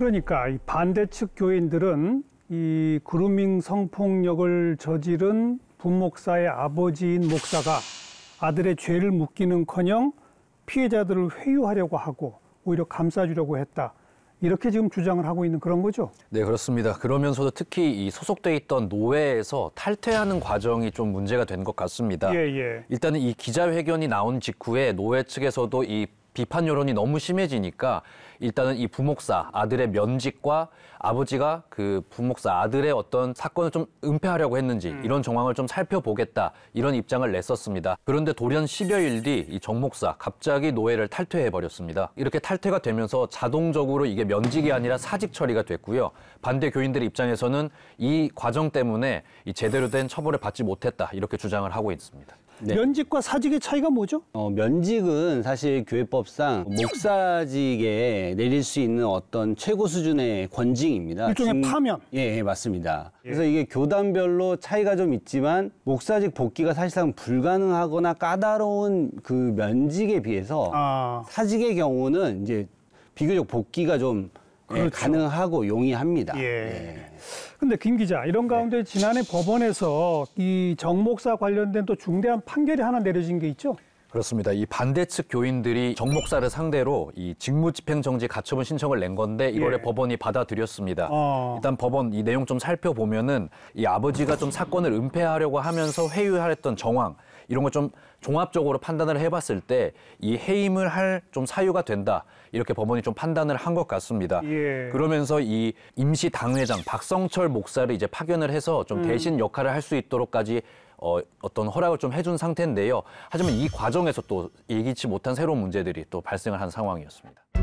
그러니까 이 반대측 교인들은 이 그루밍 성폭력을 저지른 분목사의 아버지인 목사가 아들의 죄를 묻기는커녕 피해자들을 회유하려고 하고 오히려 감싸주려고 했다. 이렇게 지금 주장을 하고 있는 그런 거죠? 네, 그렇습니다. 그러면서도 특히 이 소속돼 있던 노회에서 탈퇴하는 과정이 좀 문제가 된 것 같습니다. 예, 예. 일단은 이 기자회견이 나온 직후에 노회 측에서도 이 비판 여론이 너무 심해지니까 일단은 이 부목사 아들의 면직과 아버지가 그 부목사 아들의 어떤 사건을 좀 은폐하려고 했는지 음. 이런 정황을 좀 살펴보겠다 이런 입장을 냈었습니다. 그런데 돌연 10여일 뒤 이 정목사 갑자기 노예를 탈퇴해 버렸습니다. 이렇게 탈퇴가 되면서 자동적으로 이게 면직이 아니라 사직 처리가 됐고요. 반대 교인들 입장에서는 이 과정 때문에 이 제대로 된 처벌을 받지 못했다 이렇게 주장을 하고 있습니다. 네. 면직과 사직의 차이가 뭐죠? 어, 면직은 사실 교회법상 목사직에 내릴 수 있는 어떤 최고 수준의 권징입니다. 일종의 중... 파면. 예, 예 맞습니다. 예. 그래서 이게 교단별로 차이가 좀 있지만 목사직 복귀가 사실상 불가능하거나 까다로운 그 면직에 비해서 아. 사직의 경우는 이제 비교적 복귀가 좀 예, 그렇죠. 예, 가능하고 용이합니다. 예. 네. 근데 김 기자, 이런 네. 가운데 네. 지난해 법원에서 이정 목사 관련된 또 중대한 판결이 하나 내려진 게 있죠? 그렇습니다. 이 반대측 교인들이 정 목사를 상대로 이 직무집행정지 가처분 신청을 낸 건데 이거를 예. 법원이 받아들였습니다. 어. 일단 법원 이 내용 좀 살펴보면은 이 아버지가 좀 사건을 은폐하려고 하면서 회유하랬던 정황 이런 걸좀 종합적으로 판단을 해봤을 때 이 해임을 할 좀 사유가 된다 이렇게 법원이 좀 판단을 한 것 같습니다. 예. 그러면서 이 임시 당회장 박성철 목사를 이제 파견을 해서 좀 음. 대신 역할을 할 수 있도록까지 어, 어떤 허락을 좀 해준 상태인데요. 하지만 이 과정에서 또 예기치 못한 새로운 문제들이 또 발생을 한 상황이었습니다.